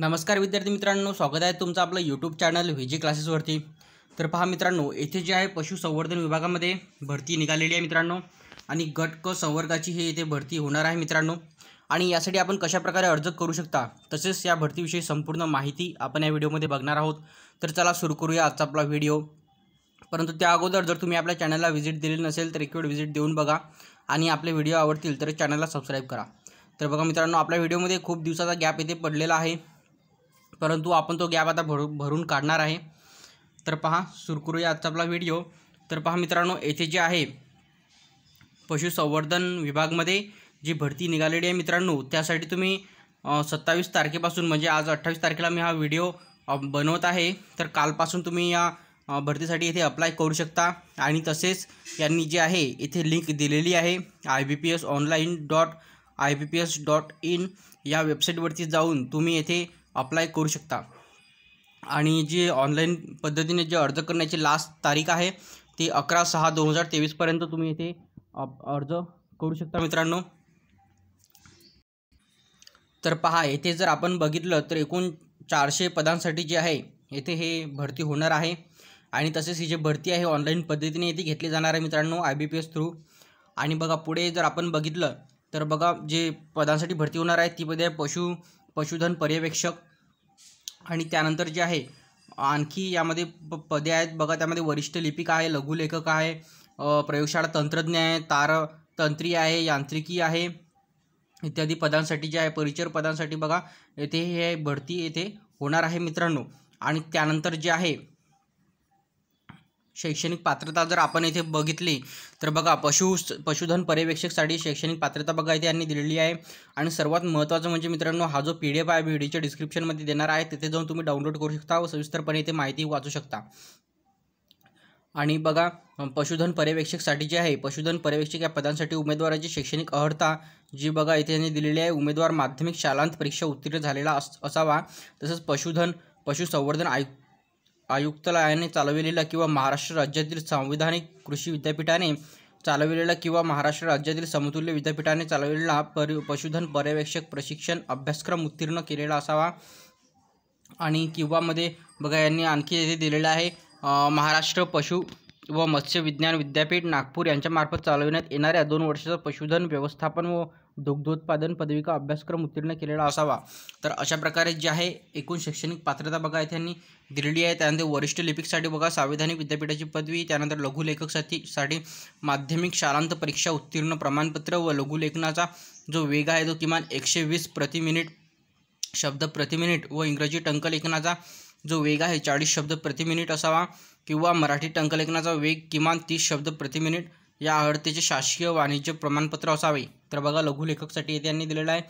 नमस्कार विद्यार्थी मित्रांनो स्वागत आहे तुमचं आपलं यूट्यूब चॅनल जी क्लासेसवरती तर पहा मित्रांनो येथे जे आहे पशुसंवर्धन विभागामध्ये भरती निघालेली आहे मित्रांनो आणि गट क संवर्गाची हे येथे भरती होणार आहे मित्रांनो आणि यासाठी आपण कशाप्रकारे अर्ज करू शकता तसेच या भरतीविषयी संपूर्ण माहिती आपण या व्हिडिओमध्ये बघणार आहोत तर चला सुरू करूया आजचा आपला व्हिडिओ परंतु त्या अगोदर जर तुम्ही आपल्या चॅनलला व्हिजिट दिलेली नसेल तर एक व्हिजिट देऊन बघा आणि आपले व्हिडिओ आवडतील तर चॅनलला सबस्क्राईब करा तर बघा मित्रांनो आपल्या व्हिडिओमध्ये खूप दिवसाचा गॅप येथे पडलेला आहे परंतु आपण तो गॅप आता भरू भरून काढणार आहे तर पहा सुरू करूया आजचा आपला व्हिडिओ तर पहा मित्रांनो येथे जे आहे पशुसंवर्धन विभागमध्ये जी भरती निघालेली आहे मित्रांनो त्यासाठी तुम्ही सत्तावीस तारखेपासून म्हणजे आज अठ्ठावीस तारखेला मी हा व्हिडिओ बनवत आहे तर कालपासून तुम्ही या भरतीसाठी इथे अप्लाय करू शकता आणि तसेच यांनी जे आहे इथे लिंक दिलेली आहे I B P S online dot I B P S dot in या वेबसाईटवरती जाऊन तुम्ही येथे अप्लाय करू शकता आणि जे ऑनलाईन पद्धतीने जे अर्ज करण्याची लास्ट तारीख आहे ती अकरा सहा दोन हजार तेवीसपर्यंत तुम्ही इथे अर्ज करू शकता मित्रांनो तर पहा येथे जर आपण बघितलं तर एकूण चारशे पदांसाठी जे आहे येथे हे भरती होणार आहे आणि तसेच ही जे भरती आहे ऑनलाईन पद्धतीने इथे घेतली जाणार आहे मित्रांनो I B P S through आणि बघा पुढे जर आपण बघितलं तर बघा जे पदांसाठी भरती होणार आहे ती पदे पशु पशुधन पर्यवेक्षक आणि त्यानंतर जे आहे आणखी यामध्ये प पदे आहेत बघा त्यामध्ये वरिष्ठ लिपिक आहे लघुलेखक आहे प्रयोगशाळा तंत्रज्ञ आहे तार तंत्री आहे यांत्रिकी आहे इत्यादी पदांसाठी जे आहे परिचर पदांसाठी बघा येथे हे भरती येथे होणार आहे मित्रांनो आणि त्यानंतर जे आहे शैक्षणिक पात्रता जर आपण इथे बघितली तर बघा पशु पशुधन पर्यवेक्षकसाठी शैक्षणिक पात्रता बघा इथे यांनी दिलेली आहे आणि सर्वात महत्त्वाचं म्हणजे मित्रांनो हा जो पी डी एफ आहे व्हिडिओच्या डिस्क्रिप्शनमध्ये देणार आहे तिथे जाऊन तुम्ही डाउनलोड करू शकता व सविस्तरपणे इथे माहिती वाचू शकता आणि बघा पशुधन पर्यवेक्षकसाठी जे आहे पशुधन पर्यवेक्षक या पदांसाठी उमेदवाराची शैक्षणिक अर्हता जी बघा इथे यांनी दिलेली आहे उमेदवार माध्यमिक शालांत परीक्षा उत्तीर्ण झालेला असावा तसंच पशुधन पशुसंवर्धन आयुक्त आयुक्तालयाने चालविलेला किंवा महाराष्ट्र राज्यातील संविधानिक कृषी विद्यापीठाने चालविलेला किंवा महाराष्ट्र राज्यातील समतुल्य विद्यापीठाने चालविलेला परि पशुधन पर्यवेक्षक प्रशिक्षण अभ्यासक्रम उत्तीर्ण केलेला असावा आणि किंवामध्ये बघा यांनी आणखी येथे दिलेलं आहे महाराष्ट्र पशु व मत्स्य विज्ञान विद्यापीठ नागपूर यांच्यामार्फत चालविण्यात येणाऱ्या दोन वर्षाचा पशुधन व्यवस्थापन व दुग्धोत्पादन पदविका अभ्यासक्रम उत्तीर्ण केलेला असावा तर अशा प्रकारे जे आहे एकूण शैक्षणिक पात्रता बघा आहे त्यांनी दिलेली आहे त्यानंतर वरिष्ठ लिपिकसाठी बघा संविधानिक विद्यापीठाची पदवी त्यानंतर लघुलेखकसाठी साठी माध्यमिक शालांत परीक्षा उत्तीर्ण प्रमाणपत्र व लघुलेखनाचा जो वेग आहे तो किमान एकशे वीस प्रति मिनिट शब्द प्रति मिनिट व इंग्रजी टंकलेखनाचा जो वेग आहे चाळीस शब्द प्रति मिनिट असावा किंवा मराठी टंकलेखनाचा वेग किमान तीस शब्द प्रति मिनिट या आहर्तेचे शासकीय वाणिज्य प्रमाणपत्र असावे तर बघा लघुलेखकसाठी येथे यांनी दिलेलं आहे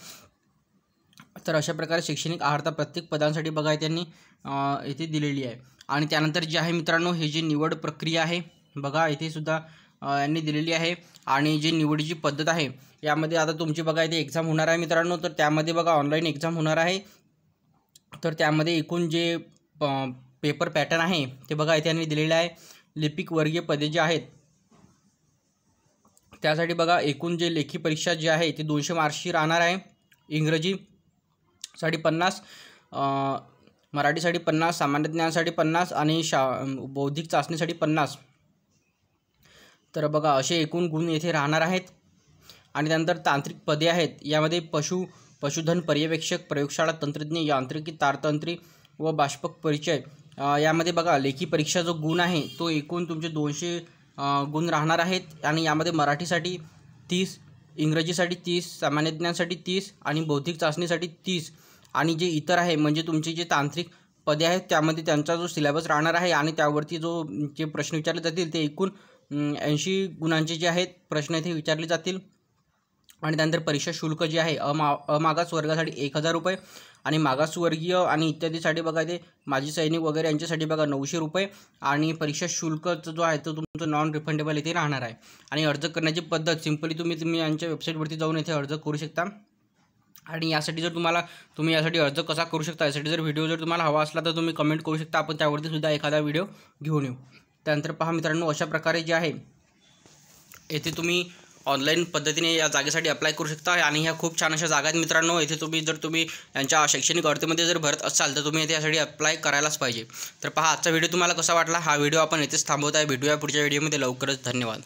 तर अशा प्रकारे शैक्षणिक आहारता प्रत्येक पदांसाठी बघा त्यांनी येथे दिलेली आहे आणि त्यानंतर जे आहे मित्रांनो हे जी निवड प्रक्रिया आहे बघा इथे सुद्धा यांनी दिलेली आहे आणि जी निवडीची पद्धत आहे यामध्ये आता तुमची बघा इथे एक्झाम होणार आहे मित्रांनो तर त्यामध्ये बघा ऑनलाईन एक्झाम होणार आहे तर त्यामध्ये एकूण जे पेपर पॅटर्न आहे ते बघा इथे यांनी दिलेलं आहे लिपिक वर्गीय पदे जे आहेत त्यासाठी बघा एकूण जे लेखी परीक्षा जी आहे ती दोनशे मार्क्सची राहणार आहे इंग्रजीसाठी पन्नास मराठीसाठी पन्नास सामान्य ज्ञानासाठी पन्नास आणि शा बौद्धिक चाचणीसाठी पन्नास तर बघा असे एकूण गुण येथे राहणार आहेत आणि त्यानंतर तांत्रिक पदे आहेत यामध्ये पशु पशुधन पर्यवेक्षक प्रयोगशाळा तंत्रज्ञ यांत्रिकी तारतंत्री व बाष्पक परिचय यामध्ये बघा लेखी परीक्षा जो गुण आहे तो एकूण तुमचे दोनशे गुण राहणार आहेत आणि यामध्ये मराठीसाठी तीस इंग्रजीसाठी तीस सामान्य ज्ञानसाठी तीस आणि बौद्धिक चाचणीसाठी तीस आणि जे इतर आहे म्हणजे तुमचे जे तांत्रिक पदे आहेत त्यामध्ये त्यांचा जो सिलेबस राहणार आहे आणि त्यावरती जो जे प्रश्न विचारले जातील ते एकूण ऐंशी गुणांचे जे आहेत प्रश्न इथे विचारले जातील आणि त्यानंतर परीक्षा शुल्क जे आहे अमा अमागास वर्गासाठी एक हजार रुपये आणि मागासवर्गीय आणि इत्यादीसाठी बघा ते माजी सैनिक वगैरे यांच्यासाठी बघा नऊशे रुपये आणि परीक्षा शुल्कचं जो आहे तो तुमचं नॉन रिफंडेबल इथे राहणार आहे आणि अर्ज करण्याची पद्धत सिम्पली तुम्ही तुम्ही यांच्या वेबसाईटवरती जाऊन इथे अर्ज करू शकता आणि यासाठी जर तुम्हाला तुम्ही यासाठी अर्ज कसा करू शकता यासाठी जर व्हिडिओ जर तुम्हाला हवा असला तर तुम्ही कमेंट करू शकता आपण त्यावरती सुद्धा एखादा व्हिडिओ घेऊन येऊ त्यानंतर पहा मित्रांनो अशा प्रकारे जे आहे येथे तुम्ही ऑनलाईन पद्धतीने या जागेसाठी अप्लाय करू शकता आणि ह्या खूप छान अशा जागा आहेत मित्रांनो इथे तुम्ही जर तुम्ही यांच्या शैक्षणिक अर्थमध्ये जर भरत असाल तर तुम्ही इथे यासाठी अप्लाय करायलाच पाहिजे तर पहा आजचा व्हिडिओ तुम्हाला कसा वाटला हा व्हिडिओ आपण इथेच थांबवत आहे भेटूया पुढच्या व्हिडिओमध्ये लवकरच धन्यवाद